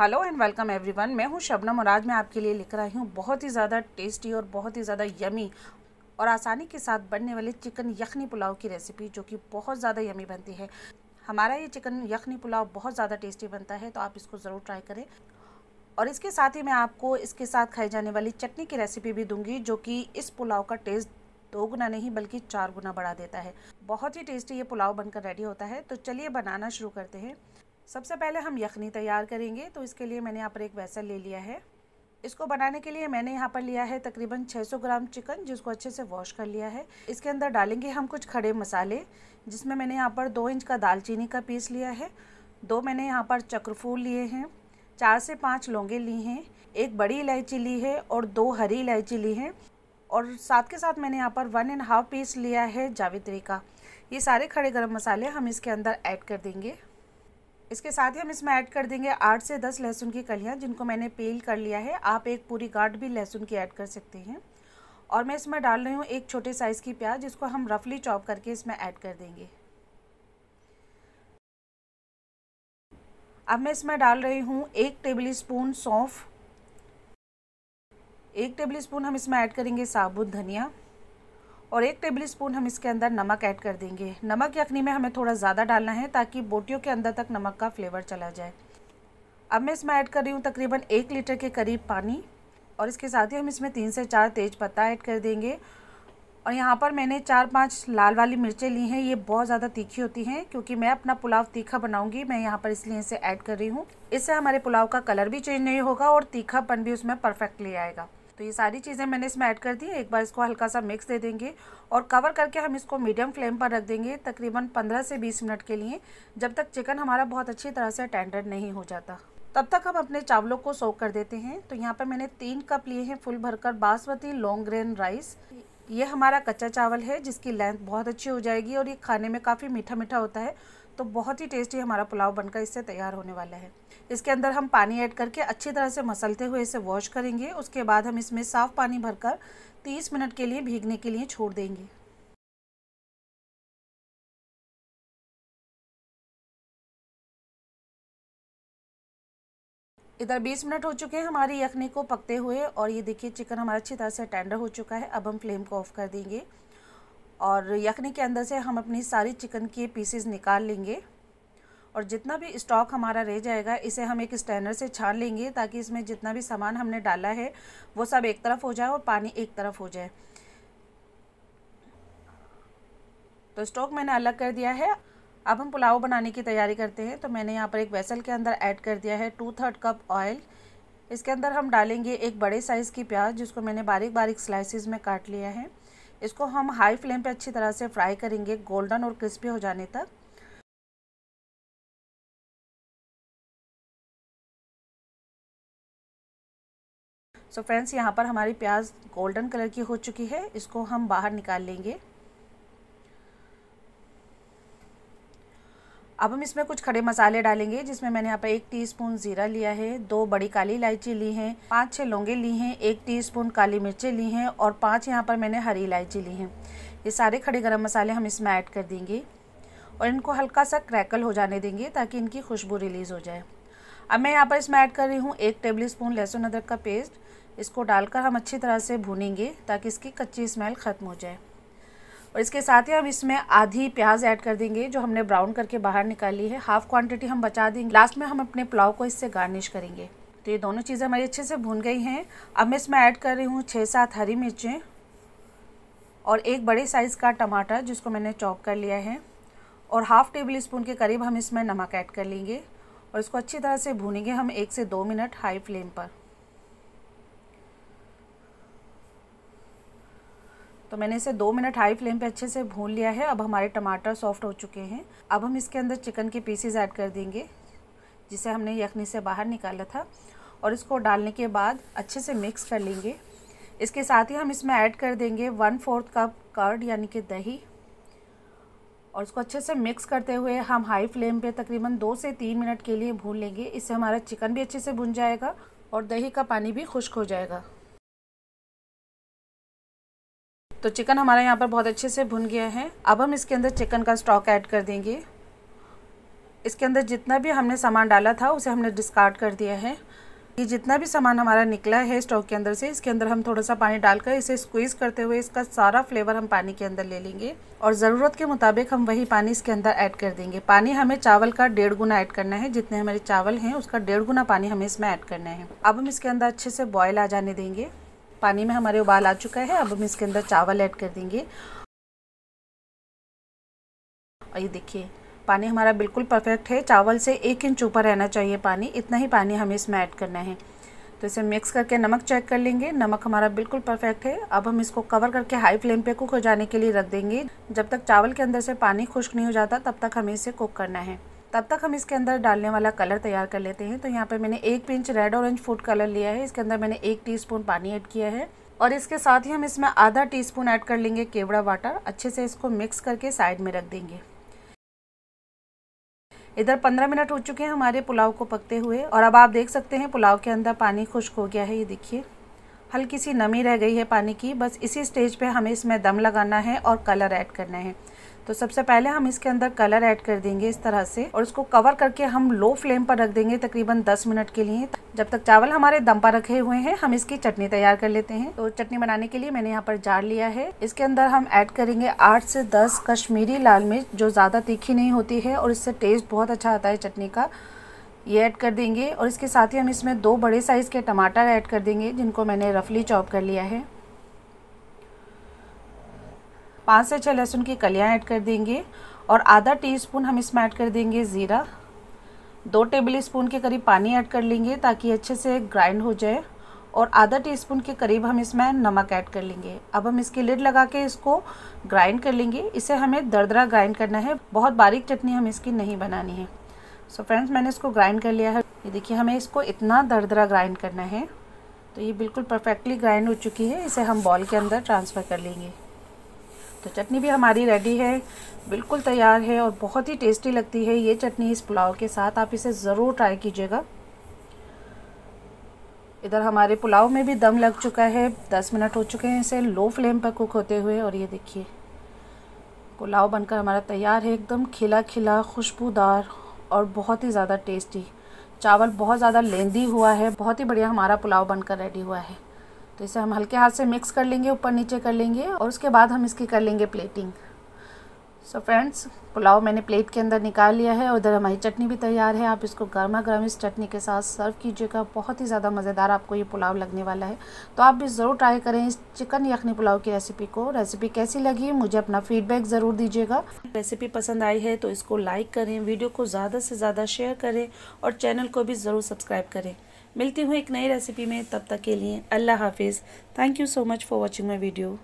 hello and welcome everyone मैं हूं शबनम और आज मैं आपके लिए लिख रही हूं बहुत ही ज़्यादा टेस्टी और बहुत ही ज़्यादा यमी और आसानी के साथ बनने वाले चिकन यखनी पुलाव की रेसिपी जो कि बहुत ज़्यादा यमी बनती है हमारा ये चिकन यखनी पुलाव बहुत ज़्यादा टेस्टी बनता है तो आप इसको ज़रूर ट्राई करें और इसके साथ ही मैं आपको इसके साथ खाई जाने वाली चटनी की रेसिपी भी दूंगी जो कि इस पुलाव का टेस्ट दो गुना नहीं बल्कि चार गुना बढ़ा देता है बहुत ही टेस्टी ये पुलाव बनकर रेडी होता है तो चलिए बनाना शुरू करते हैं सबसे पहले हम यखनी तैयार करेंगे तो इसके लिए मैंने यहाँ पर एक वैसल ले लिया है इसको बनाने के लिए मैंने यहाँ पर लिया है तकरीबन 600 ग्राम चिकन जिसको अच्छे से वॉश कर लिया है इसके अंदर डालेंगे हम कुछ खड़े मसाले जिसमें मैंने यहाँ पर दो इंच का दालचीनी का पीस लिया है दो मैंने यहाँ पर चक्रफूल लिए हैं चार से पाँच लौंगे ली हैं एक बड़ी इलायची ली है और दो हरी इलायची ली हैं और साथ के साथ मैंने यहाँ पर वन एंड हाफ पीस लिया है जावित्री का ये सारे खड़े गर्म मसाले हम इसके अंदर ऐड कर देंगे इसके साथ ही हम इसमें ऐड कर देंगे आठ से दस लहसुन की कलियाँ जिनको मैंने पेल कर लिया है आप एक पूरी गाठ भी लहसुन की ऐड कर सकते हैं और मैं इसमें डाल रही हूँ एक छोटे साइज़ की प्याज जिसको हम रफली चॉप करके इसमें ऐड कर देंगे अब मैं इसमें डाल रही हूँ एक टेबल स्पून सौंफ एक टेबल स्पून हम इसमें ऐड करेंगे साबुत धनिया और एक टेबल स्पून हम इसके अंदर नमक ऐड कर देंगे नमक यखनी में हमें थोड़ा ज़्यादा डालना है ताकि बोटियों के अंदर तक नमक का फ्लेवर चला जाए अब मैं इसमें ऐड कर रही हूँ तकरीबन एक लीटर के करीब पानी और इसके साथ ही हम इसमें तीन से चार तेज पत्ता ऐड कर देंगे और यहाँ पर मैंने चार पाँच लाल वाली मिर्चें ली हैं ये बहुत ज़्यादा तीखी होती हैं क्योंकि मैं अपना पुलाव तीखा बनाऊंगी मैं यहाँ पर इसलिए इसे ऐड कर रही हूँ इससे हमारे पुलाव का कलर भी चेंज नहीं होगा और तीखापन भी उसमें परफेक्टली आएगा तो ये सारी चीज़ें मैंने इसमें ऐड कर दी एक बार इसको हल्का सा मिक्स दे देंगे और कवर करके हम इसको मीडियम फ्लेम पर रख देंगे तकरीबन पंद्रह से बीस मिनट के लिए जब तक चिकन हमारा बहुत अच्छी तरह से टेंडर नहीं हो जाता तब तक हम अपने चावलों को सोव कर देते हैं तो यहाँ पर मैंने तीन कप लिए हैं फुल भरकर बासमती लॉन्ग ग्रेन राइस ये हमारा कच्चा चावल है जिसकी लेंथ बहुत अच्छी हो जाएगी और ये खाने में काफ़ी मीठा मीठा होता है तो बहुत ही टेस्टी हमारा पुलाव बनकर इससे तैयार होने वाला है इसके अंदर हम पानी ऐड करके अच्छी तरह से मसलते हुए इसे वॉश करेंगे उसके बाद हम इसमें साफ़ पानी भरकर 30 मिनट के लिए भीगने के लिए छोड़ देंगे इधर 20 मिनट हो चुके हैं हमारी यखनी को पकते हुए और ये देखिए चिकन हमारा अच्छी तरह से टेंडर हो चुका है अब हम फ्लेम को ऑफ़ कर देंगे और यखनी के अंदर से हम अपनी सारी चिकन के पीसेस निकाल लेंगे और जितना भी स्टॉक हमारा रह जाएगा इसे हम एक स्टैनर से छान लेंगे ताकि इसमें जितना भी सामान हमने डाला है वो सब एक तरफ हो जाए और पानी एक तरफ हो जाए तो स्टॉक मैंने अलग कर दिया है अब हम पुलाव बनाने की तैयारी करते हैं तो मैंने यहाँ पर एक वेसल के अंदर ऐड कर दिया है टू थर्ड कप ऑयल इसके अंदर हम डालेंगे एक बड़े साइज़ की प्याज जिसको मैंने बारीक बारीक स्लाइसिस में काट लिया है इसको हम हाई फ्लेम पे अच्छी तरह से फ्राई करेंगे गोल्डन और क्रिस्पी हो जाने तक सो फ्रेंड्स यहाँ पर हमारी प्याज गोल्डन कलर की हो चुकी है इसको हम बाहर निकाल लेंगे अब हम इसमें कुछ खड़े मसाले डालेंगे जिसमें मैंने यहाँ पर एक टीस्पून ज़ीरा लिया है दो बड़ी काली इलायची ली है पाँच छः लौंगे ली हैं एक टीस्पून काली मिर्चें ली हैं और पाँच यहाँ पर मैंने हरी इलायची ली हैं ये सारे खड़े गरम मसाले हम इसमें ऐड कर देंगे और इनको हल्का सा क्रैकल हो जाने देंगे ताकि इनकी खुशबू रिलीज़ हो जाए अब मैं यहाँ पर इसमें ऐड कर रही हूँ एक टेबल स्पून लहसुन अदरक का पेस्ट इसको डालकर हम अच्छी तरह से भूनेंगे ताकि इसकी कच्ची स्मेल ख़त्म हो जाए और इसके साथ ही हम इसमें आधी प्याज ऐड कर देंगे जो हमने ब्राउन करके बाहर निकाली है हाफ़ क्वांटिटी हम बचा देंगे लास्ट में हम अपने पुलाव को इससे गार्निश करेंगे तो ये दोनों चीज़ें हमारी अच्छे से भून गई हैं अब मैं इसमें ऐड कर रही हूँ छः सात हरी मिर्चें और एक बड़े साइज़ का टमाटर जिसको मैंने चॉप कर लिया है और हाफ़ टेबल स्पून के करीब हम इसमें नमक ऐड कर लेंगे और इसको अच्छी तरह से भूनेंगे हम एक से दो मिनट हाई फ्लेम पर तो मैंने इसे दो मिनट हाई फ्लेम पे अच्छे से भून लिया है अब हमारे टमाटर सॉफ्ट हो चुके हैं अब हम इसके अंदर चिकन के पीसेज ऐड कर देंगे जिसे हमने यखनी से बाहर निकाला था और इसको डालने के बाद अच्छे से मिक्स कर लेंगे इसके साथ ही हम इसमें ऐड कर देंगे वन फोर्थ कप कर्ड यानी कि दही और इसको अच्छे से मिक्स करते हुए हम हाई फ्लेम पे तकरीबन दो से तीन मिनट के लिए भून लेंगे इससे हमारा चिकन भी अच्छे से भुन जाएगा और दही का पानी भी खुश्क हो जाएगा तो चिकन हमारा यहाँ पर बहुत अच्छे से भुन गया है अब हम इसके अंदर चिकन का स्टॉक ऐड कर देंगे इसके अंदर जितना भी हमने सामान डाला था उसे हमने डिस्कार्ड कर दिया है ये जितना भी सामान हमारा निकला है स्टॉक के अंदर से इसके अंदर हम थोड़ा सा पानी डालकर इसे स्क्वीज़ करते हुए इसका सारा फ्लेवर हम पानी के अंदर ले लेंगे और ज़रूरत के मुताबिक हम वही पानी इसके अंदर ऐड कर देंगे पानी हमें चावल का डेढ़ गुना ऐड करना है जितने हमारे चावल हैं उसका डेढ़ गुना पानी हमें इसमें ऐड करना है अब हम इसके अंदर अच्छे से बॉयल आ जाने देंगे पानी में हमारे उबाल आ चुका है अब हम इसके अंदर चावल ऐड कर देंगे और ये देखिए पानी हमारा बिल्कुल परफेक्ट है चावल से एक इंच ऊपर रहना चाहिए पानी इतना ही पानी हमें इसमें ऐड करना है तो इसे मिक्स करके नमक चेक कर लेंगे नमक हमारा बिल्कुल परफेक्ट है अब हम इसको कवर करके हाई फ्लेम पे कुक हो जाने के लिए रख देंगे जब तक चावल के अंदर से पानी खुश्क नहीं हो जाता तब तक हमें इसे कुक करना है तब तक हम इसके अंदर डालने वाला कलर तैयार कर लेते हैं तो यहाँ पर मैंने एक pinch red orange food colour लिया है इसके अंदर मैंने एक टी पानी ऐड किया है और इसके साथ ही हम इसमें आधा टीस्पून ऐड कर लेंगे केवड़ा वाटर अच्छे से इसको मिक्स करके साइड में रख देंगे इधर पंद्रह मिनट हो चुके हैं हमारे पुलाव को पकते हुए और अब आप देख सकते हैं पुलाव के अंदर पानी खुश्क हो गया है ये देखिए हल्की सी नमी रह गई है पानी की बस इसी स्टेज पे हमें इसमें दम लगाना है और कलर ऐड करना है तो सबसे पहले हम इसके अंदर कलर ऐड कर देंगे इस तरह से और इसको कवर करके हम लो फ्लेम पर रख देंगे तकरीबन दस मिनट के लिए जब तक चावल हमारे दम पर रखे हुए हैं हम इसकी चटनी तैयार कर लेते हैं तो चटनी बनाने के लिए मैंने यहाँ पर जार लिया है इसके अंदर हम ऐड करेंगे आठ से दस कश्मीरी लाल मिर्च जो ज़्यादा तीखी नहीं होती है और इससे टेस्ट बहुत अच्छा आता है चटनी का ये ऐड कर देंगे और इसके साथ ही हम इसमें दो बड़े साइज़ के टमाटर ऐड कर देंगे जिनको मैंने रफली चॉप कर लिया है पाँच से छः लहसुन की कलियाँ ऐड कर देंगे और आधा टीस्पून हम इसमें ऐड कर देंगे ज़ीरा दो टेबल स्पून के करीब पानी ऐड कर लेंगे ताकि अच्छे से ग्राइंड हो जाए और आधा टीस्पून के करीब हम इसमें नमक ऐड कर लेंगे अब हम इसके लिड लगा के इसको ग्राइंड कर लेंगे इसे हमें दरदरा ग्राइंड करना है बहुत बारीक चटनी हम इसकी नहीं बनानी है सो so फ्रेंड्स मैंने इसको ग्राइंड कर लिया है ये देखिए हमें इसको इतना दरदरा ग्राइंड करना है तो ये बिल्कुल परफेक्टली ग्राइंड हो चुकी है इसे हम बॉल के अंदर ट्रांसफ़र कर लेंगे तो चटनी भी हमारी रेडी है बिल्कुल तैयार है और बहुत ही टेस्टी लगती है ये चटनी इस पुलाव के साथ आप इसे ज़रूर ट्राई कीजिएगा इधर हमारे पुलाव में भी दम लग चुका है दस मिनट हो चुके हैं इसे लो फ्लेम पर कुक होते हुए और ये देखिए पुलाव बनकर हमारा तैयार है एकदम खिला खिला खुशबूदार और बहुत ही ज़्यादा टेस्टी चावल बहुत ज़्यादा लेंदी हुआ है बहुत ही बढ़िया हमारा पुलाव बनकर रेडी हुआ है तो इसे हम हल्के हाथ से मिक्स कर लेंगे ऊपर नीचे कर लेंगे और उसके बाद हम इसकी कर लेंगे प्लेटिंग सो फ्रेंड्स पुलाव मैंने प्लेट के अंदर निकाल लिया है उधर हमारी चटनी भी तैयार है आप इसको गर्मा गर्म इस चटनी के साथ सर्व कीजिएगा बहुत ही ज़्यादा मज़ेदार आपको ये पुलाव लगने वाला है तो आप भी ज़रूर ट्राई करें इस चिकन यखनी पुलाव की रेसिपी को रेसिपी कैसी लगी मुझे अपना फीडबैक ज़रूर दीजिएगा रेसिपी पसंद आई है तो इसको लाइक करें वीडियो को ज़्यादा से ज़्यादा शेयर करें और चैनल को भी ज़रूर सब्सक्राइब करें मिलती हूँ एक नई रेसिपी में तब तक के लिए अल्लाह हाफिज़ thank you so much for watching my video